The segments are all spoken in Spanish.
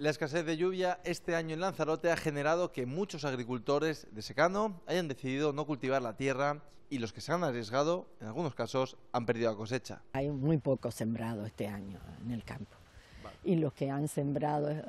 La escasez de lluvia este año en Lanzarote ha generado que muchos agricultores de secano hayan decidido no cultivar la tierra y los que se han arriesgado, en algunos casos, han perdido la cosecha. Hay muy poco sembrado este año en el campo. Y los que han sembrado, eh,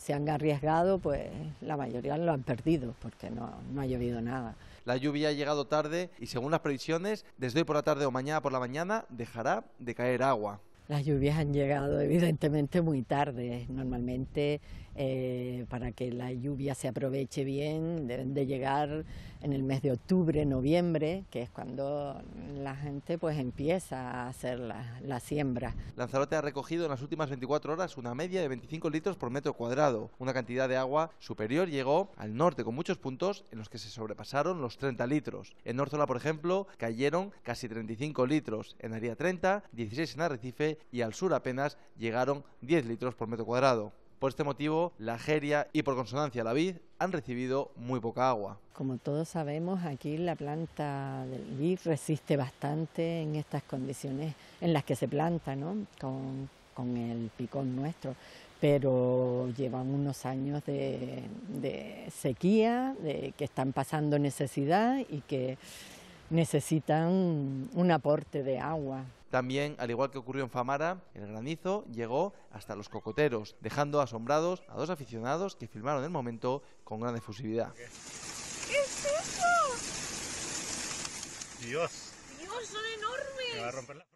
se han arriesgado, pues la mayoría lo han perdido porque no ha llovido nada. La lluvia ha llegado tarde y según las previsiones, desde hoy por la tarde o mañana por la mañana dejará de caer agua. Las lluvias han llegado evidentemente muy tarde. Normalmente eh, para que la lluvia se aproveche bien, deben de llegar en el mes de octubre, noviembre, que es cuando la gente pues empieza a hacer la, siembra. Lanzarote ha recogido en las últimas 24 horas una media de 25 litros por metro cuadrado. Una cantidad de agua superior llegó al norte con muchos puntos en los que se sobrepasaron los 30 litros. En Nórzola, por ejemplo, cayeron casi 35 litros, en Aría 30, 16 en Arrecife y al sur apenas llegaron 10 litros por metro cuadrado. Por este motivo, la geria y por consonancia la vid han recibido muy poca agua. Como todos sabemos, aquí la planta del vid resiste bastante en estas condiciones en las que se planta, ¿no? Con, con el picón nuestro. Pero llevan unos años de, de sequía, de que están pasando necesidad y que necesitan un aporte de agua. También, al igual que ocurrió en Famara, el granizo llegó hasta los cocoteros, dejando asombrados a dos aficionados que filmaron el momento con gran efusividad. ¿Qué es eso? Dios. Dios, son enormes.